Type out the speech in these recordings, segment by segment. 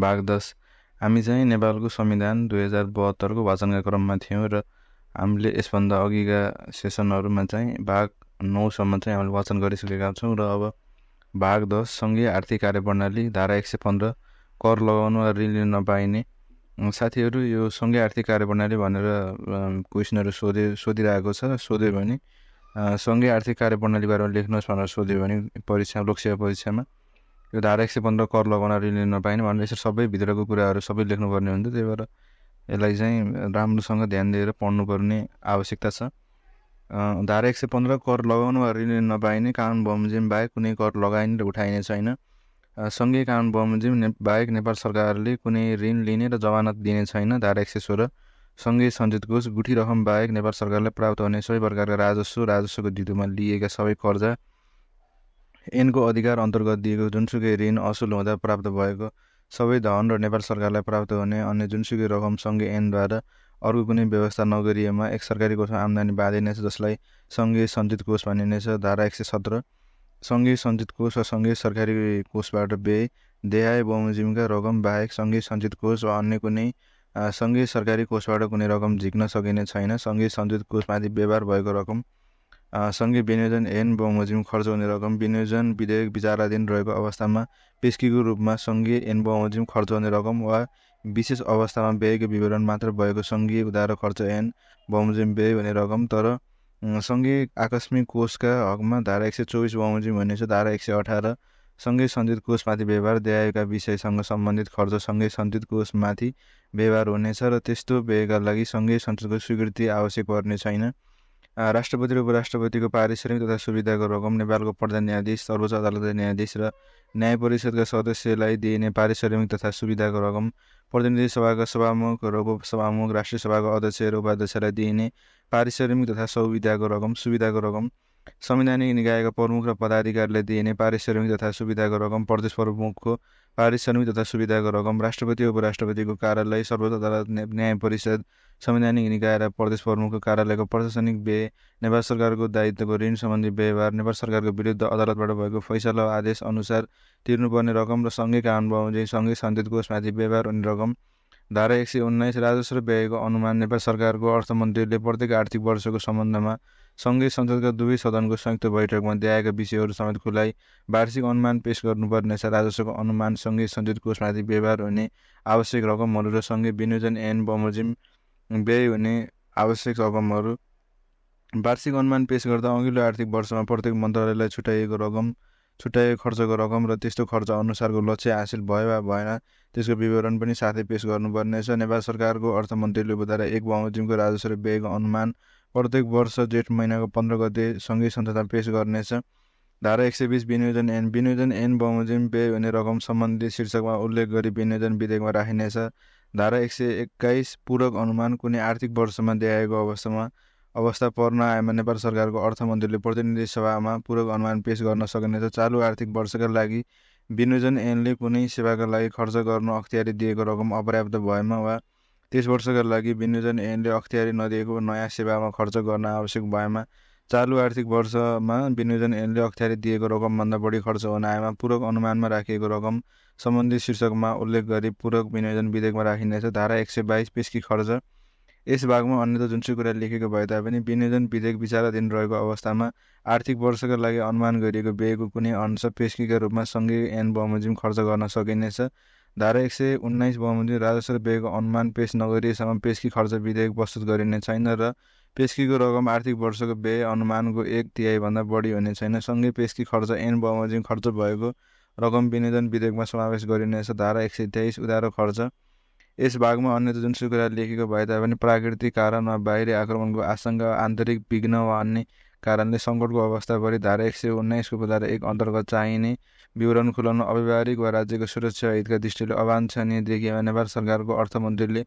भाग दस हामी चाहिँ नेपालको संविधान दुई हजार बहत्तरको वाचनका क्रममा थियौँ र हामीले यसभन्दा अघिका सेसनहरूमा चाहिँ भाग नौसम्म चाहिँ हामीले वाचन गरिसकेका छौँ र अब भाग दस सङ्घीय आर्थिक कार्यप्रणाली धारा एक सय पन्ध्र कर लगाउनु वा ऋण लिन नपाइने साथीहरू यो सँगै आर्थिक कार्यप्रणाली भनेर क्वेसनहरू सोधे सोधिरहेको छ सोध्यो भने सँगै आर्थिक कार्यप्रणाली बारेमा लेख्नुहोस् भनेर सोध्यो भने परीक्षा लोकसेवा परीक्षामा यो धारा एक सय पन्ध्र कर लगाउन लिन नपाइने भनेर यसरी सबै भित्रको कुराहरू सबै लेख्नुपर्ने हुन्छ त्यही भएर यसलाई चाहिँ राम्रोसँग ध्यान दिएर पढ्नुपर्ने आवश्यकता छ धारा एक सय पन्ध्र कर लगाउन वा लिन नपाइने कानुन बमोजिम बाहेक कुनै कर लगाइने र उठाइने छैन सँगै कानुन बमोजिम ने बाहेक नेपाल सरकारले कुनै ऋण लिने र जमानत दिने छैन धारा एक सय सोह्र सँगै सञ्चित कोष गुठी रकम बाहेक नेपाल सरकारलाई प्राप्त हुने सबै प्रकारका राजस्व राजस्वको दिदोमा लिएका सबै कर्जा ऐनको अधिकार अन्तर्गत दिएको जुनसुकै ऋण असुल हुँदा प्राप्त भएको सबै धन र नेपाल सरकारलाई प्राप्त हुने अन्य जुनसुकै रकम सङ्घीय ऐनद्वारा अर्को कुनै व्यवस्था नगरिएमा एक सरकारी कोषमा आम्दानी बाँधिनेछ जसलाई सङ्घीय सञ्चित कोष भनिनेछ धारा एक सय सत्र सङ्घीय सञ्चित कोष र सङ्घीय सरकारी कोषबाट व्यय देहाय बमोजिमका रकम बाहेक सङ्घीय सञ्चित कोष वा अन्य कुनै सङ्घीय सरकारी कोषबाट कुनै रकम झिक्न सकिने छैन सङ्घीय सञ्चित कोषमाथि व्यवहार भएको रकम सङ्घीय विनियोजन ऐन बमोजिम खर्च हुने रकम विनियोजन विधेयक विचाराधीन रहेको अवस्थामा पेस्कीको रूपमा सङ्घीय ऐन बमोजिम खर्च हुने रकम वा विशेष अवस्थामा व्ययको विवरण मात्र भएको सङ्घीय उदार खर्च ऐन बमोजिम व्यय हुने रकम तर सङ्घीय आकस्मिक कोषका हकमा धारा एक सय चौबिस बमोजिम हुनेछ धारा एक सय अठार सँगै सञ्चित कोषमाथि व्यवहार देखाएका विषयसँग सम्बन्धित खर्च सँगै सञ्चित कोषमाथि व्यवहार हुनेछ र त्यस्तो व्ययका लागि सँगै सञ्चितको स्वीकृति आवश्यक पर्ने छैन राष्ट्रपति र उपराष्ट्रपतिको पारिश्रमिक तथा सुविधाको रकम नेपालको प्रधान न्यायाधीश सर्वोच्च अदालतका न्यायाधीश र न्याय परिषदका सदस्यलाई दिइने पारिश्रमिक तथा सुविधाको रकम प्रतिनिधि सभाका सभामुख र उपसभामुख राष्ट्रिय सभाको अध्यक्ष र उपाध्यक्षलाई दिइने पारिश्रमिक तथा सुविधाको रकम सुविधाको रकम संवैधानिक निकायका प्रमुख र पदाधिकारीलाई दिइने पारिश्रमिक तथा सुविधाको रकम प्रदेश प्रमुखको पारिश्रमिक तथा सुविधाको रकम राष्ट्रपति उपराष्ट्रपतिको कार्यालय सर्वोच्च अदालत न्याय परिषद संवैधानिक निकाय र प्रदेश प्रमुखको कार्यालयको प्रशासनिक व्यय नेपाल सरकारको दायित्वको ऋण सम्बन्धी व्यवहार नेपाल सरकारको विरुद्ध अदालतबाट भएको फैसला आदेश अनुसार तिर्नुपर्ने रकम र सङ्घीय कानुन बमोजिम सङ्घीय सन्दित कोषमाथि व्यवहार अनि रकम धारा एक सय उन्नाइस राजस्व व्ययको अनुमान नेपाल सरकारको अर्थमन्त्रीले प्रत्येक आर्थिक वर्षको सम्बन्धमा सङ्घीय संसदका दुवै सदनको संयुक्त बैठकमा दिएका विषयहरू समेत खुलाइ वार्षिक अनुमान पेश गर्नुपर्नेछ राजस्वको अनुमान सङ्घीय सञ्चित कोषमाथि व्यवहार हुने आवश्यक रकमहरू र सङ्घीय विनियोजन एन बमोजिम व्यय हुने आवश्यक रकमहरू वार्षिक अनुमान पेस गर्दा अघिल्लो आर्थिक वर्षमा प्रत्येक मन्त्रालयलाई छुट्याइएको रकम छुट्याइएको खर्चको रकम र त्यस्तो खर्च अनुसारको लक्ष्य हासिल भयो वा भएन त्यसको विवरण पनि साथै पेस गर्नुपर्नेछ नेपाल सरकारको अर्थमन्त्रीले बताएर एक बमोजिमको राजस्व र व्ययको अनुमान प्रत्येक वर्ष जेठ महिनाको पन्ध्र गते सङ्घीय संस्थामा पेस गर्नेछ धारा एक सय बिस विनियोजन एन विनियोजन एन बमोजिम व्यय हुने रकम सम्बन्धी शीर्षकमा उल्लेख गरी विनियोजन विधेयकमा राखिनेछ धारा एक सय एक्काइस पूरक अनुमान कुनै आर्थिक वर्षमा देखाएको अवस्थामा अवस्था पर्न आएमा नेपाल सरकारको अर्थमन्त्रीले प्रतिनिधि सभामा पूरक अनुमान पेस गर्न सकिनेछ चालु आर्थिक वर्षका लागि विनियोजन ऐनले कुनै सेवाका लागि खर्च गर्न अख्तियारी दिएको रकम अपर्याप्त भएमा वा त्यस वर्षका लागि विनियोजन ऐनले अख्तियारी नदिएको नयाँ सेवामा खर्च गर्न आवश्यक भएमा चालु आर्थिक वर्षमा विनियोजन ऐनले अख्तियारी दिएको रकमभन्दा बढी खर्च हुन आएमा पूरक अनुमानमा राखिएको रकम सम्बन्धी शीर्षकमा उल्लेख गरी पूरक विनियोजन विधेयकमा राखिनेछ धारा एक सय बाइस पेस्की खर्च यस भागमा अन्यथा जुनसुकै कुरा लेखेको भए तापनि विनियोजन विधेयक विचाराधीन रहेको अवस्थामा आर्थिक वर्षका लागि अनुमान गरिएको व्ययको कुनै अंश पेस्कीका रूपमा सङ्घीय ऐन बमोजिम खर्च गर्न सकिनेछ धारा एक सय उन्नाइस बमोजिम राजस्व व्ययको अनुमान पेस नगरिएसम्म पेस्की खर्च विधेयक प्रस्तुत गरिने छैन र पेस्कीको रकम आर्थिक वर्षको व्यय अनुमानको एक तिहाईभन्दा बढी हुने छैन सँगै पेस्की खर्च एन बमोजिम खर्च भएको रकम विनियोजन विधेयकमा समावेश गरिनेछ धारा एक सय तेइस उधारो खर्च यस भागमा अन्य जुनसुकै कुरा लेखेको भए तापनि प्राकृतिक कारण वा बाहिरी आक्रमणको आशंका आन्तरिक विघ्न वा अन्य कारणले सङ्कटको अवस्थाभरि धारा एक सय उन्नाइसको धारा एक अन्तर्गत चाहिने विवरण खुलाउन अव्यवहारिक वा राज्यको सुरक्षा हितका दृष्टिले अवान्छनीय देखिए नेपाल सरकारको अर्थमन्त्रीले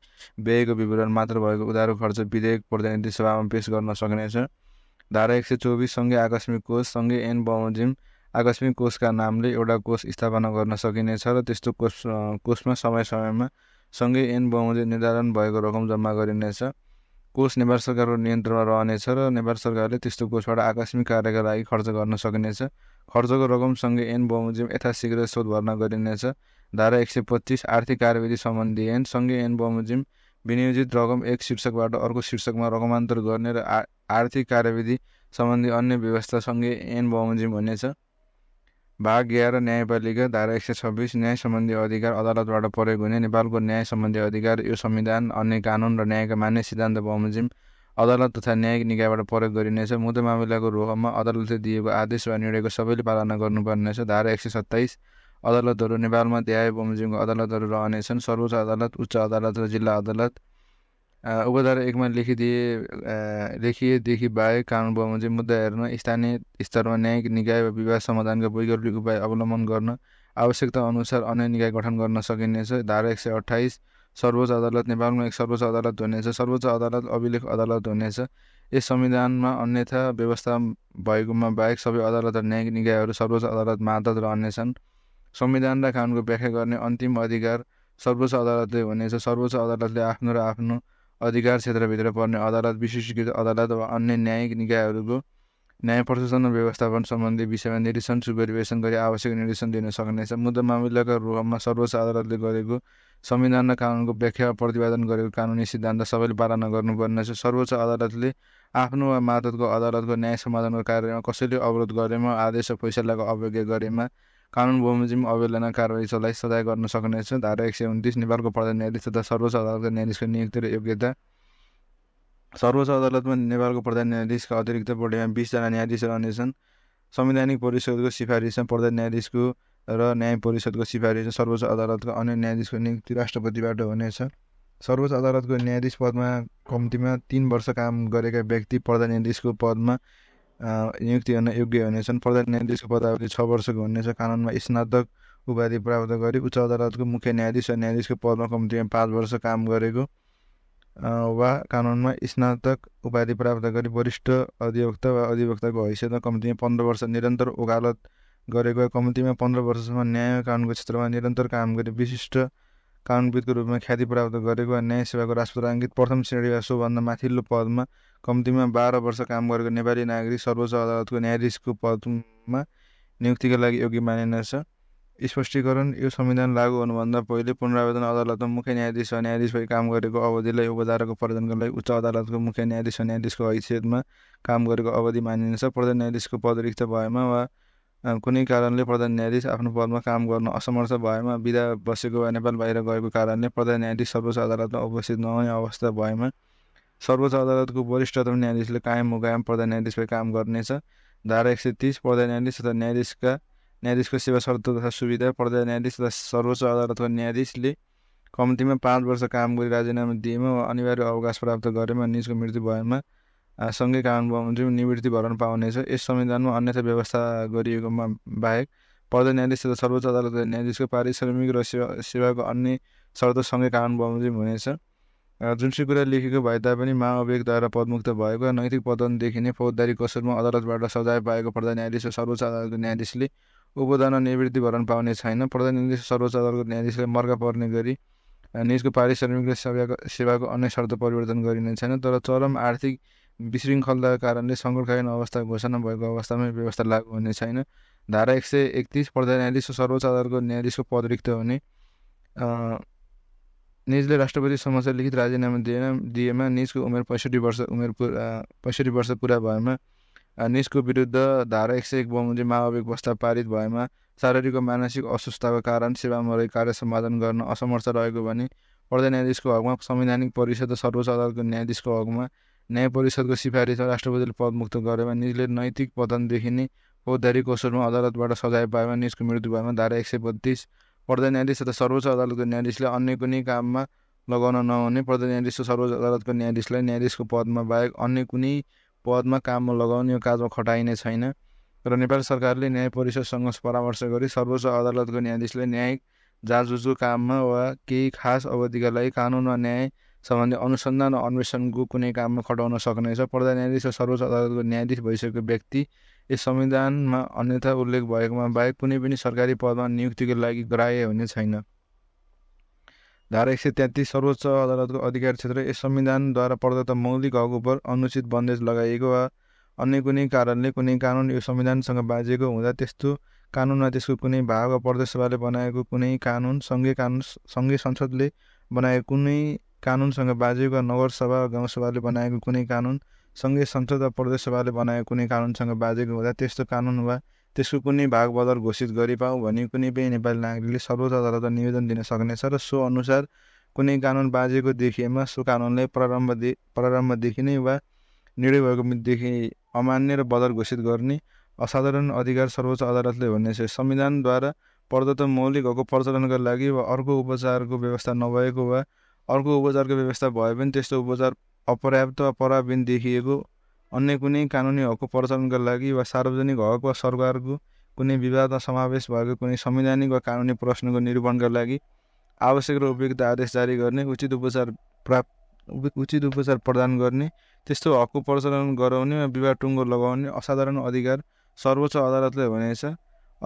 व्ययको विवरण मात्र भएको उधारो खर्च विधेयक प्रतिनिधि सभामा पेश गर्न सक्नेछ धारा एक सय चौबिससँगै आकस्मिक कोष सँगै एन बमोजिम आकस्मिक कोषका नामले एउटा कोष स्थापना गर्न सकिनेछ र त्यस्तो कोष कोषमा समय समयमा सँगै एन बमोजिम निर्धारण भएको रकम जम्मा गरिनेछ कोष नेपाल सरकारको नियन्त्रणमा रहनेछ र नेपाल सरकारले त्यस्तो कोषबाट आकस्मिक कार्यका लागि खर्च गर्न सकिनेछ खर्चको रकमसँगै एन बमोजिम यथाशीघ्र शोध भर्ना गरिनेछ धारा एक सय पच्चिस आर्थिक कार्यविधि सम्बन्धी एन सँगै एन बमोजिम विनियोजित रकम एक शीर्षकबाट अर्को शीर्षकमा रकमान्तर गर्ने र आर्थिक कार्यविधि सम्बन्धी अन्य व्यवस्थासँगै एन बमोजिम हुनेछ भाग एघार न्यायपालिका धारा एक सय छब्बिस न्याय सम्बन्धी अधिकार अदालतबाट प्रयोग हुने नेपालको न्याय सम्बन्धी अधिकार यो संविधान अन्य कानुन र न्यायका मान्य सिद्धान्त बमोजिम अदालत तथा न्यायिक निकायबाट प्रयोग गरिनेछ मुद्दा मामिलाको रोकमा अदालतले दिएको आदेश वा निर्णयको सबैले पालना गर्नुपर्नेछ धारा एक सय सत्ताइस अदालतहरू नेपालमा न्याय बमोजिमको अदालतहरू रहनेछन् सर्वोच्च अदालत उच्च अदालत र जिल्ला अदालत उपधारा एकमा लेखिदिए लेखिएदेखि बाहेक कानुन बमोजिम मुद्दा हेर्न स्थानीय स्तरमा न्यायिक निकाय वा विवाद समाधानका वैकल्पिक उपाय अवलम्बन गर्न आवश्यकता अनुसार अन्य निकाय गठन गर्न सकिनेछ धारा एक सय अठाइस सर्वोच्च अदालत नेपालमा एक सर्वोच्च अदालत हुनेछ सर्वोच्च अदालत अभिलेख अदालत हुनेछ यस संविधानमा अन्यथा व्यवस्था भएकोमा बाहेक सबै अदालत र न्यायिक निकायहरू सर्वोच्च अदालत मादत रहनेछन् छन् संविधान र कानुनको व्याख्या गर्ने अन्तिम अधिकार सर्वोच्च अदालतले हुनेछ सर्वोच्च अदालतले आफ्नो र आफ्नो अधिकार क्षेत्रभित्र पर्ने अदालत विशेषीकृत अदालत वा अन्य न्यायिक निकायहरूको न्याय प्रशासन र व्यवस्थापन सम्बन्धी विषयमा निरीक्षण सुपरिवेशन गरी आवश्यक निर्देशन दिन सक्नेछ मुद्दा मामिलाका रूपमा सर्वोच्च अदालतले गरेको संविधान र कानुनको व्याख्या प्रतिपादन गरेको कानुनी सिद्धान्त सबैले पालना गर्नुपर्नेछ सर्वोच्च अदालतले आफ्नो वा मातको अदालतको न्याय समाधानको कार्यमा कसैले अवरोध गरेमा आदेश फैसलाको अवज्ञा गरेमा कानुन बमोजिम अवेलना कारवाहीलाई सजाय गर्न सक्नेछ धारा एक सय उन्तिस नेपालको प्रधान न्यायाधीश तथा सर्वोच्च अदालतका न्यायाधीशको नियुक्ति र योग्यता सर्वोच्च अदालतमा नेपालको प्रधान न्यायाधीशका अतिरिक्त बढीमा बिसजना न्यायाधीश रहनेछन् संवैधानिक परिषदको सिफारिसमा प्रधान न्यायाधीशको र न्याय परिषदको सिफारिस सर्वोच्च अदालतका अन्य न्यायाधीशको नियुक्ति राष्ट्रपतिबाट हुनेछ सर्वोच्च अदालतको न्यायाधीश पदमा कम्तीमा तिन वर्ष काम गरेका व्यक्ति प्रधान न्यायाधीशको पदमा नियुक्ति गर्न योग्य हुनेछन् प्रधान न्यायाधीशको पदावधि छ वर्षको हुनेछ कानुनमा स्नातक उपाधि प्राप्त गरी उच्च अदालतको मुख्य न्यायाधीश र न्यायाधीशको पदमा कम्तीमा पाँच वर्ष काम गरेको वा कानुनमा स्नातक उपाधि प्राप्त गरी वरिष्ठ अधिवक्ता वा अधिवक्ताको हैसियतमा कम्तीमा पन्ध्र वर्ष निरन्तर वकालत गरेको वा कम्तीमा पन्ध्र वर्षसम्म न्याय कानुनको क्षेत्रमा निरन्तर काम गरी विशिष्ट कानुनविदको रूपमा ख्याति प्राप्त गरेको वा न्याय सेवाको राष्ट्रपतिाङ्कित प्रथम श्रेणी वा सोभन्दा माथिल्लो पदमा कम्तीमा बाह्र वर्ष काम गरेको नेपाली नागरिक सर्वोच्च अदालतको न्यायाधीशको पदमा नियुक्तिका लागि योग्य मानिनेछ स्पष्टीकरण यो संविधान लागू हुनुभन्दा पहिले पुनरावेदन अदालतमा मुख्य न्यायाधीश र न्यायाधीश भई काम गरेको अवधिलाई उपधाराको प्रदानको लागि उच्च अदालतको मुख्य न्यायाधीश र न्यायाधीशको हैसियतमा काम गरेको अवधि मानिनेछ प्रधान न्यायाधीशको पद रिक्त भएमा वा कुनै कारणले प्रधान न्यायाधीश आफ्नो पदमा काम गर्न असमर्थ भएमा विदा बसेको वा नेपाल बाहिर गएको कारणले प्रधान न्यायाधीश सर्वोच्च अदालतमा उपस्थित नहुने अवस्था भएमा सर्वोच्च अदालतको वरिष्ठतम न्यायाधीशले कायम मुकायम प्रधान न्यायाधीशले काम गर्नेछ धारा एक सय तिस प्रधान न्यायाधीश तथा न्यायाधीशका न्यायाधीशको सेवा शर्त तथा सुविधा प्रधान न्यायाधीश तथा सर्वोच्च अदालतको न्यायाधीशले कम्तीमा पाँच वर्ष काम गरी राजीनामा दिएमा वा अनिवार्य अवकाश प्राप्त गरेमा निजको मृत्यु भएमा सँगै कानुन बमोजिम निवृत्ति भरण पाउनेछ यस संविधानमा अन्यथा व्यवस्था गरिएकोमा बाहेक प्रधान न्यायाधीश तथा सर्वोच्च अदालत न्यायाधीशको पारिश्रमिक र सेवा सेवाको अन्य शर्त शर्तसँगै कानुन बमोजिम हुनेछ जुनसुकै कुरा लेखेको भए तापनि महाअभिद्वारा पदमुक्त भएको नैतिक पदनदेखि नै फौजदारी कसुरमा अदालतबाट सजाय पाएको प्रधान न्यायाधीश सर्वोच्च अदालतको न्यायाधीशले उपदान निवृत्ति भरण पाउने छैन प्रधान न्यायाधीश सर्वोच्च अदालतको न्यायाधीशलाई मर्का पर्ने गरी निजको पारिश्रमिक र सेवाको सेवाको अन्य शर्त परिवर्तन गरिने छैन तर चरम आर्थिक विशृङ्खलताको कारणले सङ्कटकालीन अवस्था घोषणा भएको अवस्थामा व्यवस्था लागू हुने छैन धारा एक सय एकतिस प्रधान न्यायाधीश सर्वोच्च अदालतको न्यायाधीशको पद रिक्त हुने निजले राष्ट्रपति समक्ष लिखित राजीनामा दिएन दिएमा निजको उमेर पैँसठी वर्ष उमेर पुरा पैँसठी वर्ष पुरा भएमा निजको विरुद्ध धारा एक सय एक बमोजिम माओवादी प्रस्ताव पारित भएमा शारीरिक मानसिक अस्वस्थताको कारण सेवामा रहेको कार्य सम्पादन गर्न असमर्थ रहेको भने प्रधान न्यायाधीशको हकमा संवैधानिक परिषद र सर्वोच्च अदालतको न्यायाधीशको हकमा न्याय परिषदको सिफारिसमा राष्ट्रपतिले पदमुक्त गरेमा निजले नैतिक पतनदेखि नै फौजदारीको अवसरमा अदालतबाट सजाय पाएमा निजको मृत्यु भएमा धारा एक सय बत्तिस प्रधान न्यायाधीश तथा सर्वोच्च अदालतको न्यायाधीशले अन्य कुनै काममा लगाउन नहुने प्रधान न्यायाधीश सर्वोच्च अदालतको न्यायाधीशलाई न्यायाधीशको पदमा बाहेक अन्य कुनै पदमा काममा लगाउने यो काजमा खटाइने छैन र नेपाल सरकारले न्याय परिषदसँग परामर्श गरी सर्वोच्च अदालतको न्यायाधीशलाई न्यायिक जाँचबुझको काममा वा केही खास अवधिका लागि कानुन वा न्याय सम्बन्धी अनुसन्धान र अन्वेषणको कुनै काममा खटाउन सक्नेछ प्रधान न्यायाधीश र सर्वोच्च अदालतको न्यायाधीश भइसकेको व्यक्ति यस संविधानमा अन्यथा उल्लेख भएकोमा बाहेक कुनै पनि सरकारी पदमा नियुक्तिको लागि ग्राह्य हुने छैन धारा एक सय तेत्तिस सर्वोच्च अदालतको अधिकार क्षेत्र यस संविधानद्वारा प्रदत्त मौलिक हक उप अनुचित बन्देज लगाइएको वा अन्य कुनै कारणले कुनै कानुन यो संविधानसँग बाजिएको हुँदा त्यस्तो कानुनमा त्यसको कुनै भाग वा प्रदेशसभाले बनाएको कुनै कानुन सङ्घीय कानुन सङ्घीय संसदले बनाएको कुनै कानुनसँग बाजेको वा नगरसभा वा गाउँसभाले बनाएको कुनै कानुन सँगै संसद वा प्रदेशसभाले बनाएको कुनै कानुनसँग बाजेको हुँदा त्यस्तो कानुन वा त्यसको कुनै भाग बदल घोषित गरि पाऊ भने कुनै पनि नेपाली नागरिकले सर्वोच्च अदालतमा निवेदन दिन सक्नेछ र सो अनुसार कुनै कानुन बाजेको देखिएमा सो कानुनलाई प्रारम्भदे प्रारम्भदेखि नै वा निर्णय भएको देखि अमान्य र बदल घोषित गर्ने असाधारण अधिकार सर्वोच्च अदालतले भन्नेछ संविधानद्वारा प्रदत्त मौलिक मौलिकहरूको प्रचलनका लागि वा अर्को उपचारको व्यवस्था नभएको वा अर्को उपचारको व्यवस्था भए पनि त्यस्तो उपचार अपर्याप्त अपराबिन देखिएको अन्य कुनै कानुनी हकको प्रचलनका लागि वा सार्वजनिक हक वा सरकारको कुनै विवादमा समावेश भएको कुनै संवैधानिक वा कानुनी प्रश्नको निरूपणका लागि आवश्यक र उपयुक्त आदेश जारी गर्ने उचित उपचार प्राप्त उचित उपचार प्रदान गर्ने त्यस्तो हकको प्रचलन गराउने वा विवाद टुङ्गो लगाउने असाधारण अधिकार सर्वोच्च अदालतले भनेछ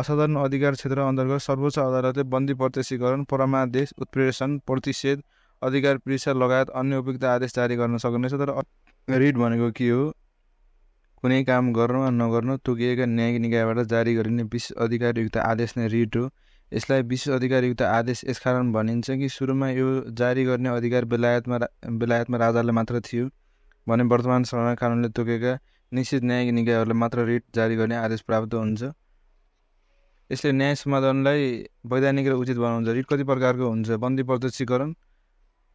असाधारण अधिकार क्षेत्र अन्तर्गत सर्वोच्च अदालतले बन्दी प्रत्यक्षीकरण परमादेश उत्प्रेषण प्रतिषेध अधिकार पृष्ठ लगायत अन्य उपयुक्त आदेश जारी गर्न सक्नेछ तर रिट भनेको के हो कुनै काम गर्न वा नगर्नु तोकिएका न्यायिक निकायबाट जारी गरिने विशेष अधिकारयुक्त आदेश नै रिट हो यसलाई विशेष अधिकारयुक्त आदेश यसकारण भनिन्छ कि सुरुमा यो जारी गर्ने अधिकार बेलायतमा रा, बेलायतमा राजाले मात्र थियो भने वर्तमान समय कानुनले तोकेका निश्चित न्यायिक निकायहरूले मात्र रिट जारी गर्ने आदेश प्राप्त हुन्छ यसले न्याय समाधानलाई वैधानिक र उचित बनाउँछ रिट कति प्रकारको हुन्छ बन्दी प्रत्यक्षीकरण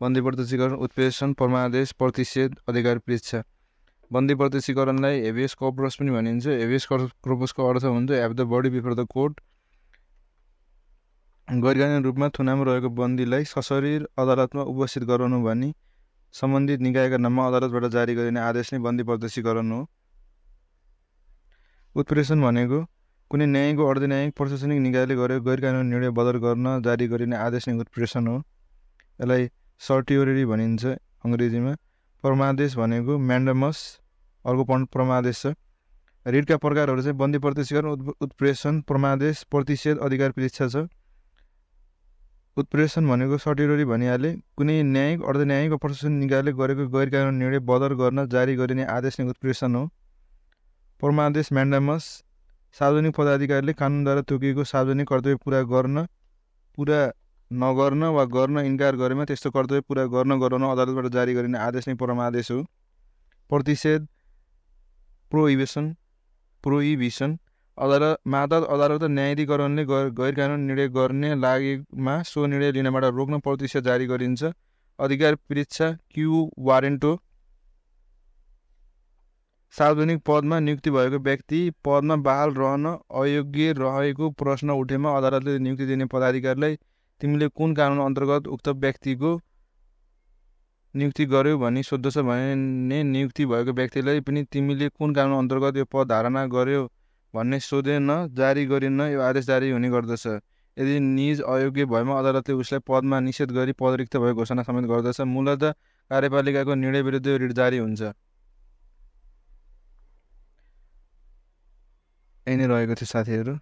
बन्दी प्रदेशीकरण उत्प्रेषण परमादेश प्रतिषेध अधिकार परीक्षा बन्दी प्रदेशीकरणलाई हेभियस कर्पस पनि भनिन्छ हेभियस क्रपसको अर्थ हुन्छ have the body before the court गैरकानुन रूपमा थुनामा रहेको बन्दीलाई सशरीर अदालतमा उपस्थित गराउनु भनी सम्बन्धित निकायका नाममा अदालतबाट जारी गरिने आदेश नै बन्दी प्रदेशीकरण हो उत्प्रेषण भनेको कुनै न्यायिक अर्धन्यायिक प्रशासनिक निकायले गरेको गैरकानुन निर्णय बदल गर्न जारी गरिने आदेश नै उत्प्रेषण हो यसलाई सर्टियोरेरी भनिन्छ अङ्ग्रेजीमा परमादेश भनेको म्यान्डमस अर्को प्रमादेश छ रिडका प्रकारहरू चाहिँ बन्दी प्रतिष्करण उत्प्रेषण प्रमादेश प्रतिषेध अधिकार परीक्षा छ उत्प्रेषण भनेको सर्टिरोरी भनिहाले कुनै न्यायिक अर्धन्यायिक न्यायिक प्रशासन निकायले गरेको गैर कानुन निर्णय बदर गर्न जारी गरिने आदेश नै उत्प्रेषण हो परमादेश म्यान्डमस सार्वजनिक पदाधिकारीले कानुनद्वारा तोकिएको सार्वजनिक कर्तव्य पुरा गर्न पुरा नगर्न वा गर्न इन्कार गरेमा त्यस्तो कर्तव्य पुरा गर्न गराउन अदालतबाट जारी गरिने आदेश नै परमादेश हो प्रतिषेध प्रोहिबिसन प्रोहिबिसन अदालत मादत अदालत न्यायाधिकरणले गैर कानुन निर्णय गर्ने लागेमा सो निर्णय लिनबाट रोक्न प्रतिषेध जारी गरिन्छ अधिकार पृच्छा क्यु वारेन्टो सार्वजनिक पदमा नियुक्ति भएको व्यक्ति पदमा बहाल रहन अयोग्य रहेको प्रश्न उठेमा अदालतले नियुक्ति दिने पदाधिकारीलाई तिमीले कुन कानुन अन्तर्गत उक्त व्यक्तिको नियुक्ति गर्यो भनी सोध्दछ भने नियुक्ति भएको व्यक्तिलाई पनि तिमीले कुन कानुन अन्तर्गत यो पद धारणा गर्यो भन्ने सोधेन जारी गरिन यो आदेश जारी हुने गर्दछ यदि निज अयोग्य भएमा अदालतले उसलाई पदमा निषेध गरी पदरिक्त भएको घोषणा समेत गर्दछ मूलत कार्यपालिकाको निर्णय विरुद्ध यो रिट जारी हुन्छ यही नै रहेको थियो साथीहरू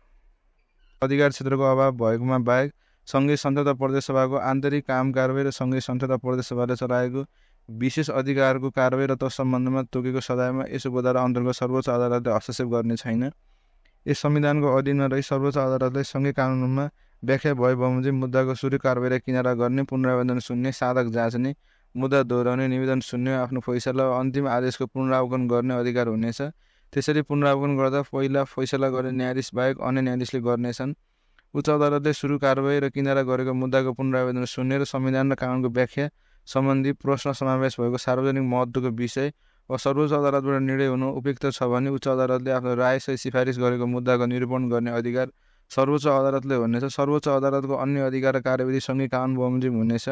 अधिकार क्षेत्रको अभाव भएकोमा बाहेक सङ्घीय प्रदेश प्रदेशसभाको आन्तरिक काम कारवाही र सङ्घीय प्रदेश प्रदेशसभाले चलाएको विशेष अधिकारको कारवाही र तत्सम्बन्धमा तोकेको सदायमा यसो गोदारा अन्तर्गत सर्वोच्च अदालतले हस्तक्षेप गर्ने छैन यस संविधानको अधीनमा रही सर्वोच्च अदालतले सङ्घीय कानुनमा व्याख्या भए बमोजिम मुद्दाको सुरु र किनारा गर्ने पुनरावेदन सुन्ने साधक जाँच्ने मुद्दा दोहोऱ्याउने निवेदन सुन्ने आफ्नो फैसला अन्तिम आदेशको पुनरावगन गर्ने अधिकार हुनेछ त्यसरी पुनरावकन गर्दा पहिला फैसला गर्ने न्यायाधीश बाहेक अन्य न्यायाधीशले गर्नेछन् उच्च अदालतले सुरु कारवाही र किनारा गरेको मुद्दाको पुनरावेदन सुन्ने र संविधान र कानुनको व्याख्या सम्बन्धी प्रश्न समावेश भएको सार्वजनिक महत्त्वको विषय वा सर्वोच्च अदालतबाट निर्णय हुनु उपयुक्त छ भने उच्च अदालतले आफ्नो राय सहित सिफारिस गरेको मुद्दाको निरूपण गर्ने अधिकार सर्वोच्च अदालतले हुनेछ सर्वोच्च अदालतको अन्य अधिकार र कार्यविधिसँगै कानुन बमोजिम हुनेछ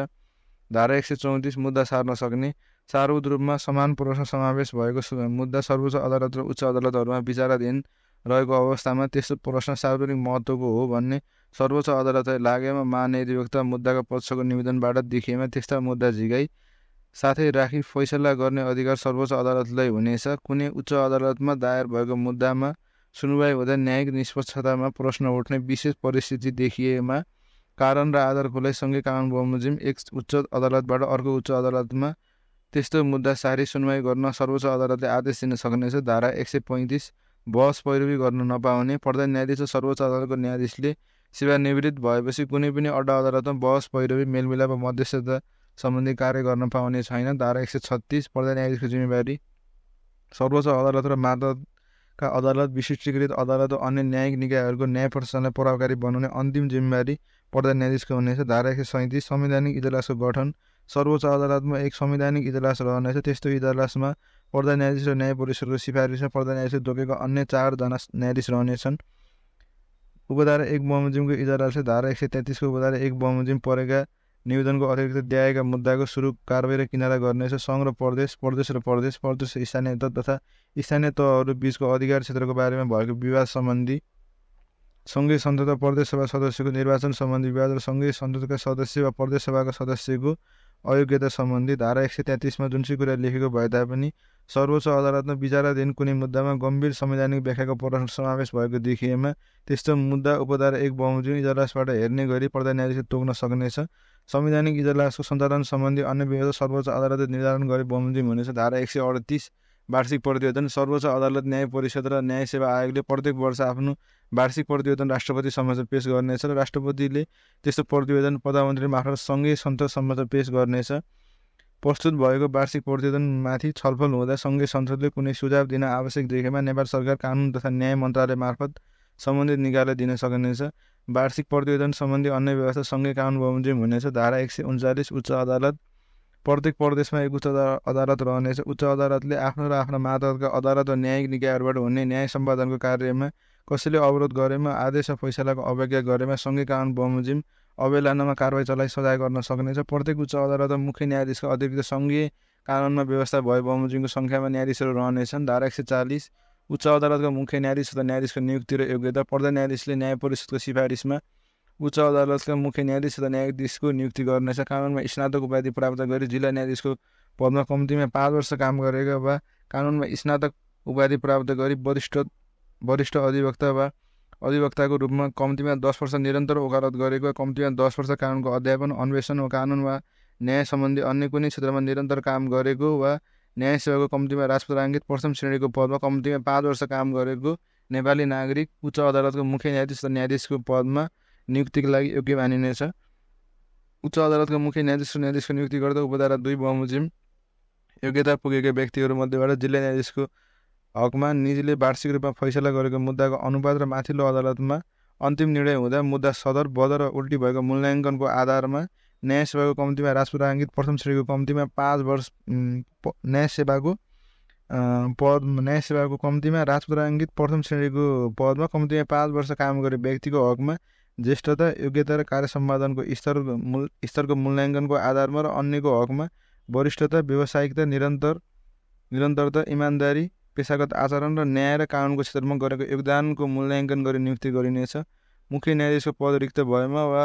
धारा एक सय चौतिस मुद्दा सार्न सक्ने सार्वत रूपमा समान प्रश्न समावेश भएको मुद्दा सर्वोच्च अदालत र उच्च अदालतहरूमा विचाराधीन रहेको अवस्थामा त्यस्तो प्रश्न सार्वजनिक महत्त्वको हो भन्ने सर्वोच्च अदालतलाई लागेमा महाधिवक्ता मुद्दाको पक्षको निवेदनबाट देखिएमा त्यस्ता मुद्दा झिकाई साथै राखी फैसला गर्ने अधिकार सर्वोच्च अदालतलाई हुनेछ कुनै उच्च अदालतमा दायर भएको मुद्दामा सुनवाई हुँदा न्यायिक निष्पक्षतामा प्रश्न उठ्ने विशेष परिस्थिति देखिएमा कारण र आधार सँगै कानुन बमोजिम एक उच्च अदालतबाट अर्को उच्च अदालतमा त्यस्तो मुद्दा सारी सुनवाई गर्न सर्वोच्च अदालतले आदेश दिन सक्नेछ धारा एक सय पैँतिस बहस पैरवी गर्न नपाउने प्रधान न्यायाधीश सर्वोच्च अदालतको न्यायाधीशले सेवानिवृत्त भएपछि कुनै पनि अड्डा अदालतमा बहस पैरवी मेलमिलाप मध्यस्थता सम्बन्धी कार्य गर्न पाउने छैन धारा एक सय छत्तिस प्रधान न्यायाधीशको जिम्मेवारी सर्वोच्च अदालत र मादकका अदालत विशिष्टीकृत अदालत र अन्य न्यायिक निकायहरूको न्याय प्रशासनलाई प्रभावकारी बनाउने अन्तिम जिम्मेवारी प्रधान न्यायाधीशको हुनेछ धारा एक सय सैँतिस संवैधानिक इजलासको गठन सर्वोच्च अदालतमा एक संवैधानिक इजलास रहनेछ त्यस्तो इजलासमा प्रधान न्यायाधीश र परिषदको सिफारिसमा प्रधान न्यायाधीश तोकेका अन्य चारजना न्यायाधीश रहनेछन् उपधारा एक बमोजिमको इजरायलले धारा एक सय तेत्तिसको उपधारा एक बमोजिम परेका निवेदनको अतिरिक्त द्याएका मुद्दाको स्वरूप कारवाही र किनारा गर्नेछ सङ्घ र प्रदेश प्रदेश र प्रदेश प्रदेश स्थानीय तथा स्थानीय तहहरू बिचको अधिकार क्षेत्रको बारेमा भएको विवाद सम्बन्धी सङ्घीय संसद र प्रदेशसभा सदस्यको निर्वाचन सम्बन्धी विवाद र सङ्घीय संसदका सदस्य वा प्रदेशसभाका सदस्यको अयोग्यता सम्बन्धी धारा एक सय तेत्तिसमा जुन चाहिँ कुरा लेखेको भए तापनि सर्वोच्च अदालतमा विचाराधीन कुनै मुद्दामा गम्भीर संवैधानिक व्याख्याको प्रश्न समावेश भएको देखिएमा त्यस्तो मुद्दा उपधारा एक बमोजिम इजलासबाट हेर्ने गरी प्रधान न्यायाधीशले तोक्न सक्नेछ संवैधानिक इजलासको सञ्चालन सम्बन्धी अन्य व्यवस्था सर्वोच्च अदालतले निर्धारण गरे बमोजिम हुनेछ धारा एक सय अडतिस वार्षिक प्रतिवेदन सर्वोच्च अदालत न्याय परिषद र न्याय सेवा आयोगले प्रत्येक वर्ष आफ्नो वार्षिक प्रतिवेदन राष्ट्रपति समक्ष पेस गर्नेछ र राष्ट्रपतिले त्यस्तो प्रतिवेदन प्रधानमन्त्री मार्फत सँगै संसद समक्ष पेस गर्नेछ प्रस्तुत भएको वार्षिक प्रतिवेदनमाथि छलफल हुँदा सँगै संसदले कुनै सुझाव दिन आवश्यक देखेमा नेपाल सरकार कानुन तथा न्याय मन्त्रालय मार्फत सम्बन्धित निकायलाई दिन सकिनेछ वार्षिक प्रतिवेदन सम्बन्धी अन्य व्यवस्था सँगै कानुन बमोजिम हुनेछ धारा एक सय उन्चालिस उच्च अदालत प्रत्येक प्रदेशमा एक उच्च अदालत रहनेछ उच्च अदालतले आफ्नो र आफ्नो मातहतका अदालत र न्यायिक निकायहरूबाट हुने न्याय सम्पादनको कार्यमा कसैले अवरोध गरेमा आदेश र फैसलाको अवज्ञा गरेमा सँगै कानुन बमोजिम अवेलनामा कारवाही चलाइ सजाय गर्न सक्नेछ प्रत्येक उच्च अदालत मुख्य न्यायाधीशको अतिरिक्त सङ्घीय कानुनमा व्यवस्था भए बमोजिमको सङ्ख्यामा न्यायाधीशहरू रहनेछन् धारा एक सय चालिस उच्च अदालतको मुख्य न्यायाधीश तथा न्यायाधीशको नियुक्ति र योग्यता प्रधान न्यायाधीशले न्याय परिषदको सिफारिसमा उच्च अदालतका मुख्य न्यायाधीश तथा न्यायाधीशको नियुक्ति गर्नेछ कानुनमा स्नातक उपाधि प्राप्त गरी जिल्ला न्यायाधीशको पदमा कम्तीमा पाँच वर्ष काम गरेका वा कानुनमा स्नातक उपाधि प्राप्त गरी वरिष्ठ वरिष्ठ अधिवक्ता वा अधिवक्ताको रूपमा कम्तीमा दस वर्ष निरन्तर वकालत गरेको वा कम्तीमा दस वर्ष कानुनको अध्यापन अन्वेषण वा कानुन वा न्याय सम्बन्धी अन्य कुनै क्षेत्रमा निरन्तर काम गरेको वा न्याय सेवाको कम्तीमा राजपत्राङ्कित प्रथम श्रेणीको पदमा कम्तीमा पाँच वर्ष काम गरेको नेपाली नागरिक उच्च अदालतको मुख्य न्यायाधीश र न्यायाधीशको पदमा नियुक्तिको लागि योग्य मानिनेछ उच्च अदालतको मुख्य न्यायाधीश र न्यायाधीशको नियुक्ति गर्दा उपधारा दुई बमोजिम योग्यता पुगेका व्यक्तिहरूमध्येबाट जिल्ला न्यायाधीशको हकमा निजीले वार्षिक रूपमा फैसला गरेको मुद्दाको अनुपात र माथिल्लो अदालतमा अन्तिम निर्णय हुँदा मुद्दा सदर बदर र उल्टी भएको मूल्याङ्कनको आधारमा न्याय सेवाको कम्तीमा राजपुराङ्कित प्रथम श्रेणीको कम्तीमा पाँच वर्ष न्याय सेवाको पद न्याय सेवाको कम्तीमा राजपुराङ्कित प्रथम श्रेणीको पदमा कम्तीमा पाँच वर्ष काम गरे व्यक्तिको हकमा ज्येष्ठता योग्यता र कार्य सम्पादनको स्तर मूल स्तरको मूल्याङ्कनको आधारमा र अन्यको हकमा वरिष्ठता व्यावसायिकता निरन्तर निरन्तरता इमान्दारी पेसागत आचरण र न्याय र कानुनको क्षेत्रमा गरेको योगदानको मूल्याङ्कन गरी नियुक्ति गरिनेछ मुख्य न्यायाधीशको पद रिक्त भएमा वा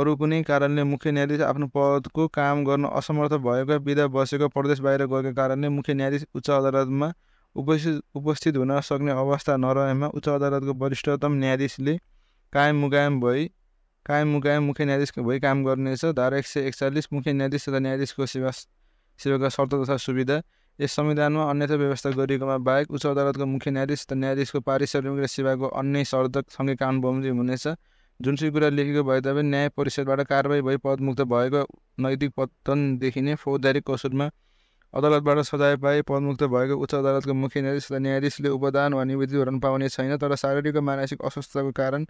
अरू कुनै कारणले मुख्य न्यायाधीश आफ्नो पदको काम गर्न असमर्थ भएको विधा बसेको प्रदेश बाहिर गएको कारणले मुख्य न्यायाधीश उच्च अदालतमा उपस्थित उपस्थित हुन सक्ने अवस्था नरहेमा उच्च अदालतको वरिष्ठतम न्यायाधीशले कायम मुकायम भई कायम मुकायम मुख्य न्यायाधीश भई काम गर्नेछ धारा एक सय एकचालिस मुख्य न्यायाधीश तथा न्यायाधीशको सेवा सेवाका शर्त तथा सुविधा यस संविधानमा अन्यथा व्यवस्था गरिएकोमा बाहेक उच्च अदालतको मुख्य न्यायाधीश तथा न्यायाधीशको पारिश्रमिक र सेवाको अन्य सर्धकसँगै काम बमोजिम हुनेछ जुनसुकै कुरा लेखेको भए तापनि न्याय परिषदबाट कारवाही भई पदमुक्त भएको नैतिक पतन देखिने फौजदारी कसुरमा अदालतबाट सजाय पाए पदमुक्त भएको उच्च अदालतको मुख्य न्यायाधीश तथा न्यायाधीशले उपदान वा निवेदीकरण पाउने छैन तर शारीरिक र मानसिक अस्वस्थताको कारण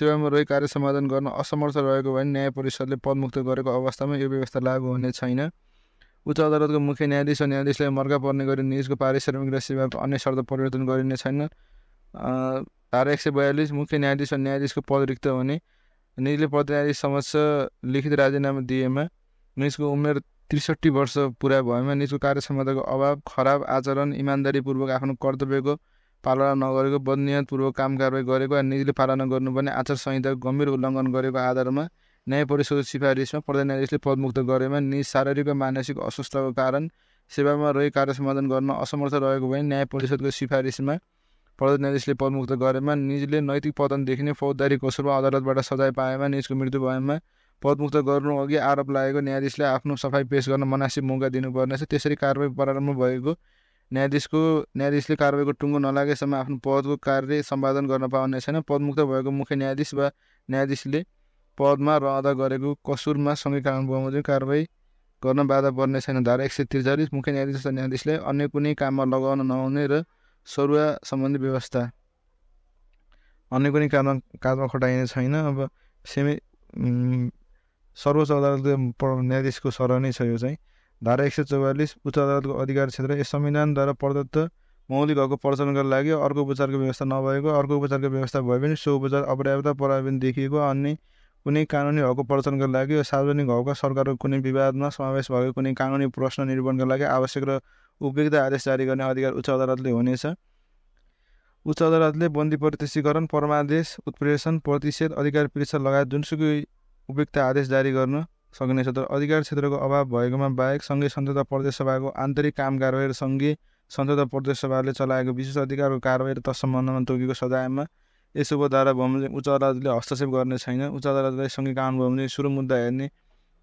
सेवामा रही कार्य समाधान गर्न असमर्थ रहेको भए न्याय परिषदले पदमुक्त गरेको अवस्थामा यो व्यवस्था लागू हुने छैन उच्च अदालतको मुख्य न्यायाधीश र न्यायाधीशलाई मर्का पर्ने गरी निजको पारिश्रमिक र सेवा अन्य शर्त परिवर्तन गरिने छैन धारा एक सय बयालिस मुख्य न्यायाधीश र न्यायाधीशको पद रिक्त हुने निजले पद न्यायाधीश समक्ष लिखित राजीनामा दिएमा निजको उमेर त्रिसठी वर्ष पुरा भएमा निजको कार्य क्षमताको अभाव खराब आचरण इमान्दारीपूर्वक आफ्नो कर्तव्यको पालना नगरेको बदनियतपूर्वक काम कारवाही गरेको वा निजले पालना गर्नुपर्ने आचार संहिताको गम्भीर उल्लङ्घन गरेको आधारमा न्याय परिषद सिफारिसमा प्रधान न्यायाधीशले पदमुक्त गरेमा नि शारीरिक र मानसिक अस्वस्थताको कारण सेवामा रहे कार्य सम्पादन गर्न असमर्थ रहेको भए न्याय परिषदको सिफारिसमा प्रधान न्यायाधीशले पदमुक्त गरेमा निजले नैतिक पतन देखिने फौजदारी कसुरमा अदालतबाट सजाय पाएमा निजको मृत्यु भएमा पदमुक्त गर्नु अघि आरोप लागेको न्यायाधीशले आफ्नो सफाई पेस गर्न मनासिब मौका दिनुपर्नेछ त्यसरी कारवाही प्रारम्भ भएको न्यायाधीशको न्यायाधीशले कारवाहीको टुङ्गो नलागेसम्म आफ्नो पदको कार्य सम्पादन गर्न पाउने छैन पदमुक्त भएको मुख्य न्यायाधीश वा न्यायाधीशले पदमा रहँदा गरेको कसुरमा सँगै काम बमोजिम कारवाही गर्न बाधा पर्ने छैन धारा एक सय त्रिचालिस मुख्य न्यायाधीश तथा न्यायाधीशले अन्य कुनै काममा लगाउन नहुने र सरुवा सम्बन्धी व्यवस्था अन्य कुनै काममा काजमा खटाइने छैन अब सेमी सर्वोच्च अदालतको न्यायाधीशको सर नै छ यो चाहिँ धारा एक सय चौवालिस उच्च अदालतको अधिकार क्षेत्र यस संविधानद्वारा प्रदत्त मौलिक हकको प्रचलनका लागि अर्को उपचारको व्यवस्था नभएको अर्को उपचारको व्यवस्था भए पनि सो उपचार अपर्याप्त पराबीन देखिएको अन्य कुनै कानुनी हकको प्रचलनको लागि यो सार्वजनिक हक सरकारको कुनै विवादमा समावेश भएको कुनै कानुनी प्रश्न निर्माणको लागि आवश्यक र उपयुक्त आदेश जारी गर्ने अधिकार उच्च अदालतले हुनेछ उच्च अदालतले बन्दी प्रत्यक्षीकरण परमादेश उत्प्रेषण प्रतिषेध अधिकार परीक्षा लगायत जुनसुकै उपयुक्त आदेश जारी गर्न सकिनेछ तर अधिकार क्षेत्रको अभाव भएकोमा बाहेक सँगै संसदा प्रदेश सभाको आन्तरिक काम कारवाही र सँगै संयुक्त प्रदेश सभाले चलाएको विशेष अधिकारको कारवाही र तत्सम्बन्धमा तोकेको सजायमा यसो बताएर भयो भने उच्च अदालतले हस्तक्षेप गर्ने छैन उच्च अदालतलाई सङ्घीय कानुन भयो भने सुरु मुद्दा हेर्ने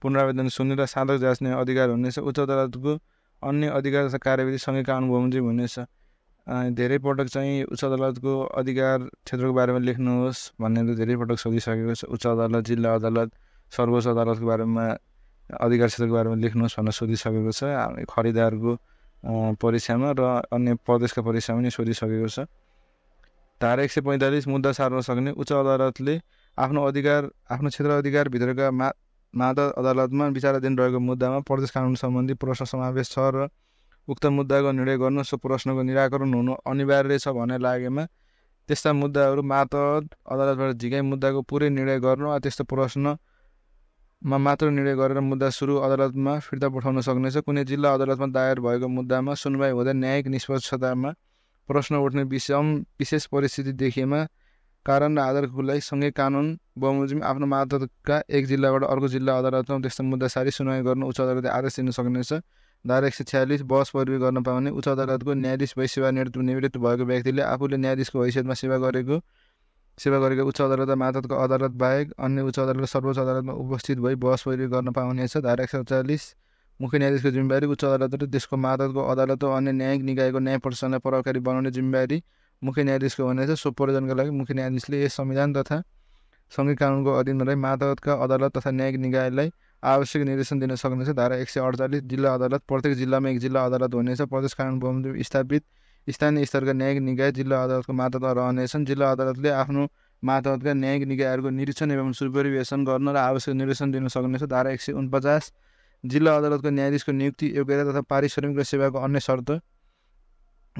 पुनरावेदन सुन्ने र साधक जाँच्ने अधिकार हुनेछ उच्च अदालतको अन्य अधिकार तथा कार्यविधि सङ्घीय कानुन भयो भने चाहिँ हुनेछ धेरै पटक चाहिँ उच्च अदालतको अधिकार क्षेत्रको बारेमा लेख्नुहोस् भनेर धेरै पटक सोधिसकेको छ उच्च अदालत जिल्ला अदालत सर्वोच्च अदालतको बारेमा अधिकार क्षेत्रको बारेमा लेख्नुहोस् भनेर सोधिसकेको छ खरिदारको परीक्षामा र अन्य प्रदेशका परीक्षामा पनि सोधिसकेको छ धारा एक सय पैँतालिस मुद्दा सार्न सक्ने उच्च अदालतले आफ्नो अधिकार आफ्नो क्षेत्र अधिकारभित्रका मा मादा अदालतमा विचाराधीन रहेको मुद्दामा प्रदेश कानुन सम्बन्धी प्रश्न समावेश छ र उक्त मुद्दाको निर्णय गर्नु सो प्रश्नको निराकरण हुनु अनिवार्य छ भन्ने लागेमा त्यस्ता मुद्दाहरू मातहत अदालतबाट झिकाइ मुद्दाको पुरै निर्णय गर्नु वा त्यस्तो प्रश्नमा मात्र निर्णय गरेर मुद्दा सुरु अदालतमा फिर्ता पठाउन सक्नेछ कुनै जिल्ला अदालतमा दायर भएको मुद्दामा सुनवाई हुँदा न्यायिक निष्पक्षतामा प्रश्न उठ्ने विषय विशेष परिस्थिति देखिएमा कारण र आधारको लागि सँगै कानुन बमोजिम आफ्नो मादतका एक जिल्लाबाट अर्को जिल्ला अदालतमा त्यस्तो मुद्दा सारी सुनवाई गर्न उच्च अदालतले आदेश दिन सक्नेछ धारा एक सय छ्यालिस बस परिवेश गर्न पाउने उच्च अदालतको न्यायाधीश भई सेवा निवृत्त भएको व्यक्तिले आफूले न्यायाधीशको हैसियतमा सेवा गरेको सेवा गरेको उच्च अदालत र मादतको अदालत बाहेक अन्य उच्च अदालत सर्वोच्च अदालतमा उपस्थित भई बस परिवेश गर्न पाउनेछ धारा एक सय चालिस मुख्य न्यायाधीशको जिम्मेवारी उच्च अदालत र देशको महादतको अदालत र अन्य न्यायिक निकायको न्याय प्रशासनलाई प्रभावकारी बनाउने जिम्मेवारी मुख्य न्यायाधीशको हुनेछ सो प्रयोजनका लागि मुख्य न्यायाधीशले यस संविधान तथा सङ्घीय कानुनको अधीनमा रहेँ महादतका अदालत तथा न्यायिक निकायलाई आवश्यक निर्देशन दिन सक्नेछ धारा एक सय अडचालिस जिल्ला अदालत प्रत्येक जिल्लामा एक जिल्ला अदालत हुनेछ प्रदेश कानुन बमोजिम स्थापित स्थानीय स्तरका न्यायिक निकाय जिल्ला अदालतको मातहतमा रहनेछन् जिल्ला अदालतले आफ्नो मातहतका न्यायिक निकायहरूको निरीक्षण एवं सुपरिवेशन गर्न र आवश्यक निर्देशन दिन सक्नेछ धारा एक सय उनपचास जिल्ला अदालतको न्यायाधीशको नियुक्ति योग्यता तथा पारिश्रमिक र सेवाको अन्य शर्त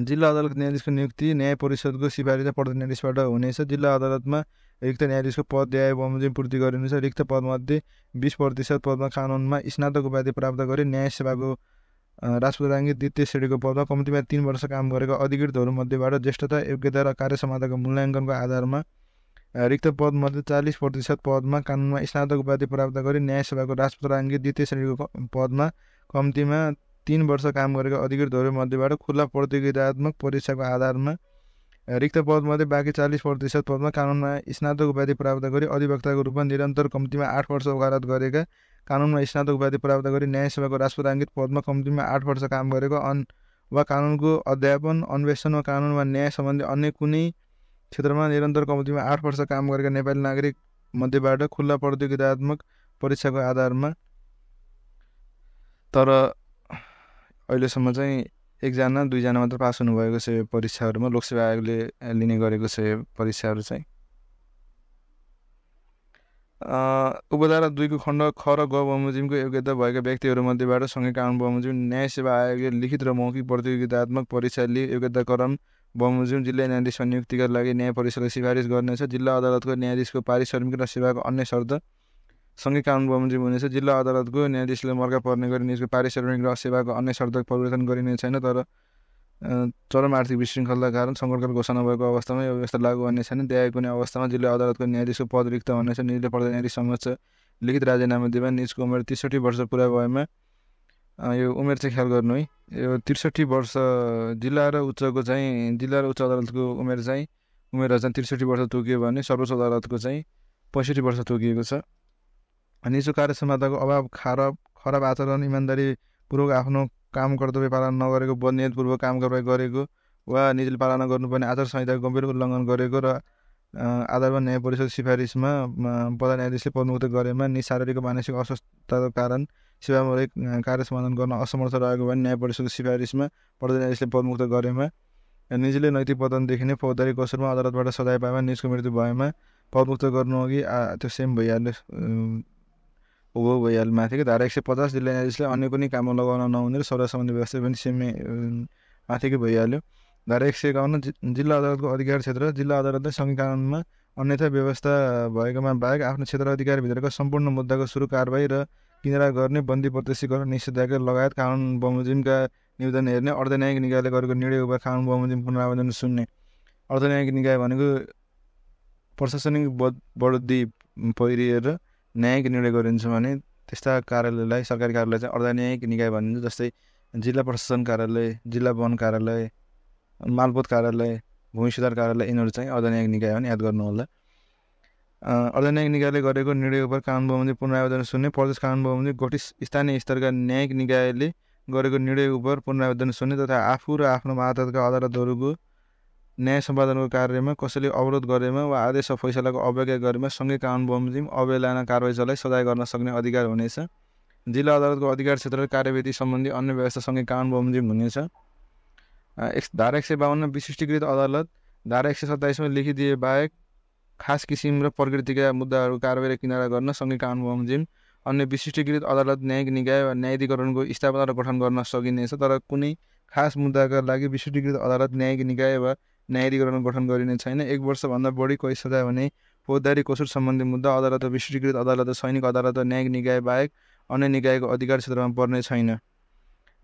जिल्ला अदालतको न्यायाधीशको नियुक्ति न्याय परिषदको सिफारिस प्रधान न्यायाधीशबाट हुनेछ जिल्ला अदालतमा रिक्त न्यायाधीशको पद ल्याए बमोजिम पूर्ति गरिनेछ रिक्त पदमध्ये बिस प्रतिशत पदमा कानुनमा स्नातक उपाधि प्राप्त गरी न्याय सेवाको राष्ट्रदाङ्गी द्वितीय श्रेणीको पदमा कम्तीमा तिन वर्ष काम गरेका अधिकृतहरूमध्येबाट ज्येष्ठता योग्यता र कार्य समाधानको मूल्याङ्कनको आधारमा रिक्त पदमध्ये चालिस प्रतिशत पदमा कानुनमा स्नातक उपाधि प्राप्त गरी सभाको राजपत्राङ्गी द्वितीय श्रेणीको पदमा कम्तीमा तिन वर्ष काम गरेका अधिकृतहरूमध्येबाट खुल्ला प्रतियोगितात्मक परीक्षाको आधारमा रिक्त पदमध्ये बाँकी चालिस प्रतिशत पदमा कानुनमा स्नातक उपाधि प्राप्त गरी अधिवक्ताको रूपमा निरन्तर कम्तीमा आठ वर्ष वकालत गरेका कानुनमा स्नातक उपाधि प्राप्त गरी न्याय सभाको राष्ट्रङ्गित पदमा कम्तीमा आठ वर्ष काम गरेको अन वा कानुनको अध्यापन अन्वेषण वा कानुन वा न्याय सम्बन्धी अन्य कुनै क्षेत्रमा निरन्तर कम्तीमा आठ वर्ष काम गरेका नेपाली नागरिक मध्येबाट खुल्ला प्रतियोगितात्मक परीक्षाको आधारमा तर अहिलेसम्म चाहिँ एकजना दुईजना मात्र पास हुनुभएको छ यो परीक्षाहरूमा लोकसेवा आयोगले लिने गरेको छ यो परीक्षाहरू चाहिँ उपधारा दुईको खण्ड ख र ग बमोजिमको योग्यता भएका व्यक्तिहरूमध्येबाट सँगै कानुन बमोजिम न्याय सेवा आयोगले लिखित र मौखिक प्रतियोगितात्मक परीक्षा लिए योग्यताक्रम बमोजिम जिल्ला न्यायाधीशमा नियुक्तिका लागि न्याय परिषदले सिफारिस गर्नेछ जिल्ला अदालतको न्यायाधीशको पारिश्रमिक र सेवाको अन्य शर्त सँगै कानुन बमोजिम हुनेछ जिल्ला अदालतको न्यायाधीशले मर्का पर्ने गरी निजको पारिश्रमिक र सेवाको अन्य शर्त परिवर्तन गरिने छैन तर चरम आर्थिक विशृङ्खला कारण सङ्कटकाल घोषणा भएको अवस्थामा यो व्यवस्था लागू हुने छैन त्यहाँ कुनै अवस्थामा जिल्ला अदालतको न्यायाधीशको पद रिक्त हुनेछ निजले पर्दा न्यायाधीश समक्ष लिखित राजीनामा दिएमा निजको उमेर त्रिसठी वर्ष पुरा भएमा यो उमेर चाहिँ ख्याल गर्नु है यो त्रिसठी वर्ष जिल्ला र उच्चको चाहिँ जिल्ला र उच्च अदालतको उमेर चाहिँ उमेर चाहिँ त्रिसठी वर्ष तोकियो भने सर्वोच्च अदालतको चाहिँ पैँसठी वर्ष तोकिएको छ निजो कार्य क्षमताको अभाव खराब खराब आचरण इमान्दारीपूर्वक आफ्नो काम कर्तव्य पालन नगरेको बनियतपूर्वक काम कारवाही गरेको वा निजले पालना गर्नुपर्ने आचार संहिताको गम्भीर उल्लङ्घन गरेको र आधारमा न्याय परिषद सिफारिसमा प्रधान न्यायाधीशले पदमुक्त गरेमा नि शारीरिक मानसिक अस्वस्थताको कारण सेवामूलक कार्य समाधान गर्न असमर्थ रहेको भए न्याय परिषदको सिफारिसमा प्रधान न्यायाधीशले पदमुक्त गरेमा निजले नैतिक पदन देखिने फौजदारी कसुरमा अदालतबाट सजाय पाएमा निजको मृत्यु भएमा पदमुक्त गर्नु अघि त्यो सेम भइहाल्यो हो भइहाल्यो कि धारा एक सय पचास जिल्ला न्यायाधीशले अन्य कुनै काममा लगाउन नहुने र सौदा सम्बन्धी व्यवस्था पनि सेम माथिकै भइहाल्यो धारा एक सय एकाउन्न जिल्ला अदालतको अधिकार क्षेत्र जिल्ला अदालतले सङ्घीय कानुनमा अन्यथा व्यवस्था भएकोमा बाहेक आफ्नो क्षेत्र अधिकारभित्रको सम्पूर्ण मुद्दाको सुरु कारवाही र किनारा गर्ने बन्दी गर्न निषेधाज्ञा लगायत कानुन बमोजिमका निवेदन हेर्ने अर्धन्यायिक निकायले गरेको निर्णय उप कानुन बमोजिम पुनरावेदन सुन्ने अर्धन्यायिक निकाय भनेको प्रशासनिक बद बढोदी पहिरिएर न्यायिक निर्णय गरिन्छ भने त्यस्ता कार्यालयलाई सरकारी कार्यालय चाहिँ अर्धन्यायिक निकाय भनिन्छ जस्तै जिल्ला प्रशासन कार्यालय जिल्ला वन कार्यालय मालपोत कार्यालय भूमि सुधार कार्यालय यिनीहरू चाहिँ अर्धन्यायिक निकाय हो नि याद होला अर्ध निकायले गरेको निर्णयको कानुन बमोजिम पुनरावेदन सुन्ने प्रदेश कानुन बमोजिम गठित स्थानीय स्तरका न्यायिक निकायले गरेको निर्णय उप पुनरावेदन सुन्ने तथा आफू र आफ्नो महातका अदालतहरूको न्याय सम्पादनको कार्यमा कसैले अवरोध गरेमा वा आदेश फैसलाको अवज्ञा गरेमा सँगै कानुन बमोजिम अवहेलना कारवाहीलाई सजाय गर्न सक्ने अधिकार हुनेछ जिल्ला अदालतको अधिकार क्षेत्र कार्यविधि सम्बन्धी अन्य व्यवस्था सँगै कानुन बमोजिम हुनेछ एक धारा एक सय बाहन्न विशिष्टीकृत अदालत धारा एक सय सत्ताइसमा लेखिदिए बाहेक खास किसिम र प्रकृतिका मुद्दाहरू कारवाही र किनारा गर्न सँगै कानुन बमोजिम अन्य विशिष्टीकृत अदालत न्यायिक निकाय वा न्यायाधिकरणको स्थापना र गठन गर्न सकिनेछ तर कुनै खास मुद्दाका लागि विशिष्टीकृत अदालत न्यायिक निकाय वा न्यायाधिकरण गठन गरिने छैन एक वर्षभन्दा बढी कोही सजाय भने फौजदारी कसुर सम्बन्धी मुद्दा अदालत विशिष्टीकृत अदालत सैनिक अदालत न्यायिक निकाय बाहेक अन्य निकायको अधिकार क्षेत्रमा पर्ने छैन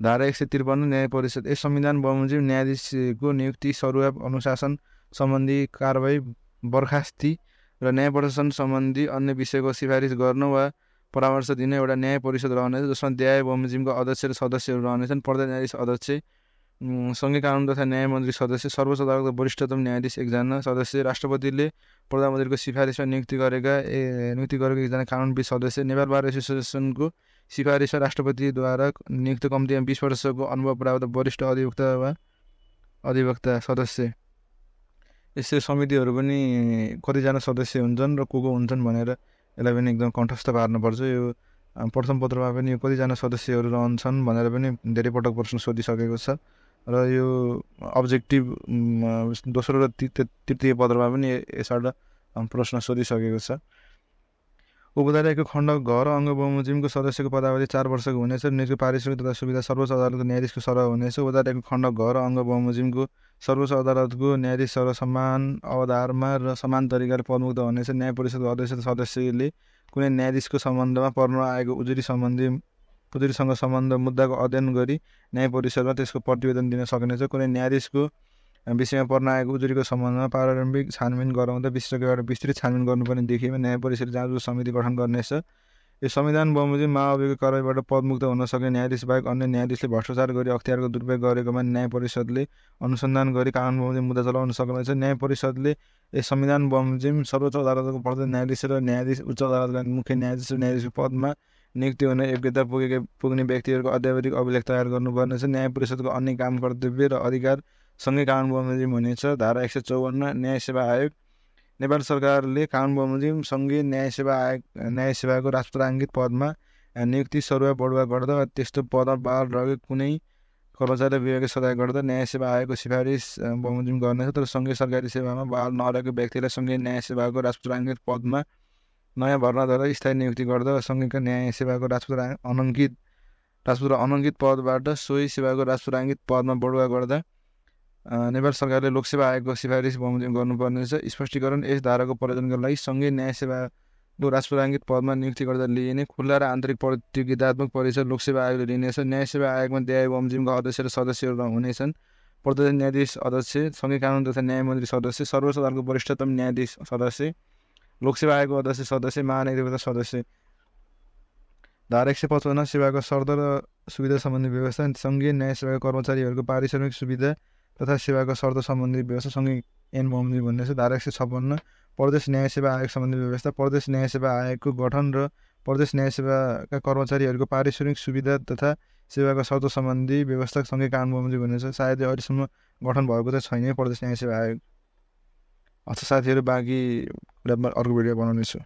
धारा एक सय त्रिपन्न न्याय परिषद यस संविधान बमोजिम न्यायाधीशको नियुक्ति सरुवा अनुशासन सम्बन्धी कारवाही बर्खास्ती र न्याय प्रशासन सम्बन्धी अन्य विषयको सिफारिस गर्नु वा परामर्श दिन एउटा न्याय परिषद रहनेछ जसमा न्याय बमोजिमका अध्यक्ष र सदस्यहरू रहनेछन् प्रधान न्यायाधीश अध्यक्ष सङ्घीय कानुन तथा न्याय मन्त्री सदस्य सर्वोच्च अदालतको वरिष्ठतम न्यायाधीश एकजना सदस्य राष्ट्रपतिले प्रधानमन्त्रीको सिफारिसमा नियुक्ति गरेका ए नियुक्ति गरेको एकजना कानुनविद सदस्य नेपाल बार एसोसिएसनको सिफारिसमा राष्ट्रपतिद्वारा नियुक्त कम्तीमा बिस वर्षको अनुभव प्राप्त वरिष्ठ अधिवक्ता वा अधिवक्ता सदस्य यस्तै समितिहरू पनि कतिजना सदस्य हुन्छन् र को को हुन्छन् भनेर यसलाई पनि एकदम कण्ठस्थ पार्नुपर्छ यो प्रथम पत्रमा पनि यो कतिजना सदस्यहरू रहन्छन् भनेर पनि धेरै पटक प्रश्न सोधिसकेको छ र यो अब्जेक्टिभ दोस्रो र तृतीय पत्रमा पनि यसबाट प्रश्न सोधिसकेको छ उपधारिएको खण्ड घर अङ्ग बमोजिमको सदस्यको पदावधि चार वर्षको हुनेछ निजको पारिश्रमिक तथा सुविधा सर्वोच्च अदालतको न्यायाधीशको सरह हुनेछ उपधारिएको खण्ड घर अङ्ग बमोजिमको सर्वोच्च अदालतको न्यायाधीश सर समान अवधारमा र समान तरिकाले पदमुक्त हुनेछ न्याय परिषदको अध्यक्ष सदस्यले कुनै न्यायाधीशको सम्बन्धमा पर्न आएको उजुरी सम्बन्धी उजुरीसँग सम्बन्ध मुद्दाको अध्ययन गरी न्याय परिषदमा त्यसको प्रतिवेदन दिन सकिनेछ कुनै न्यायाधीशको विषयमा पर्न आएको उजुरीको सम्बन्धमा प्रारम्भिक छानबिन गराउँदा विशेषज्ञबाट विस्तृत छानबिन गर्नुपर्ने देखिएमा न्याय परिषद जाँच समिति गठन गर्नेछ यो संविधान बमोजिम माओवादीको कार्यबाट पदमुक्त हुन सक्ने न्यायाधीश बाहेक अन्य न्यायाधीशले भ्रष्टाचार गरी अख्तियारको दुरुपयोग गरेकोमा न्याय परिषदले अनुसन्धान गरी कानुन बमोजिम मुद्दा चलाउन सक्नेछ न्याय परिषदले यस संविधान बमोजिम सर्वोच्च अदालतको प्रधान न्यायाधीश र न्यायाधीश उच्च अदालतका मुख्य न्यायाधीश र न्यायाधीशको पदमा नियुक्ति हुने योग्यता पुगेका पुग्ने व्यक्तिहरूको अध्यावधिक अभिलेख तयार गर्नुपर्नेछ न्याय परिषदको अन्य काम कर्तव्य र अधिकार सँगै कानुन बमोजिम हुनेछ धारा एक सय चौवन्न न्याय सेवा आयोग नेपाल सरकारले कानुन बमोजिम सँगै न्याय सेवा आयोग न्याय सेवाको राष्ट्राङ्कित पदमा नियुक्ति सरुवा बढुवा गर्दा त्यस्तो पदमा बाल रहेको कुनै कर्मचारी विभागीय सजाय गर्दा न्याय सेवा आयोगको सिफारिस बमोजिम गर्नेछ तर सँगै सरकारी सेवामा बाल नरहेको व्यक्तिलाई सँगै न्याय सेवाको राष्ट्राङ्कित पदमा नयाँ भर्नाद्वारा स्थायी नियुक्ति गर्दा सँगैको न्याय सेवाको राष्ट्र अनङ्कित राजपुरा अनङ्कित पदबाट सोही सेवाको राष्ट्राङ्कित पदमा बढुवा गर्दा नेपाल सरकारले लोकसेवा आयोगको सिफारिस बमोजिम गर्नुपर्नेछ स्पष्टीकरण यस धाराको प्रयोजनको लागि सँगै न्याय सेवाको राजपुराङ्गित पदमा नियुक्ति गर्दा लिइने खुल्ला र आन्तरिक प्रतियोगितात्मक परिचय लोकसेवा आयोगले लिनेछ न्याय सेवा आयोगमा न्याय बमोजिमका अध्यक्ष र सदस्यहरू हुनेछन् प्रधान न्यायाधीश अध्यक्ष सङ्घीय कानुन तथा न्यायमन्त्री सदस्य सर्वसाधारणको वरिष्ठतम न्यायाधीश सदस्य लोकसेवा आयोगको अध्यक्ष सदस्य महानगरका सदस्य धारा एक सय पचपन्न सेवाको सर्द र सुविधा सम्बन्धी व्यवस्था सङ्घीय न्याय सेवाका कर्मचारीहरूको पारिश्रमिक सुविधा तथा सेवाको शर्त सम्बन्धी सँगै एन बमोजिम भन्ने छ धारा एक सय छप्पन्न प्रदेश न्याय सेवा आयोग सम्बन्धी व्यवस्था प्रदेश न्याय सेवा आयोगको गठन र प्रदेश न्याय सेवाका कर्मचारीहरूको पारिश्रमिक सुविधा तथा सेवाको शर्त सम्बन्धी सँगै कानुन बमोजिम भन्ने छ सायदै अहिलेसम्म गठन भएको त छैन प्रदेश न्याय सेवा आयोग अच्छा साथीहरू बाँकी अर्को भिडियो बनाउनेछु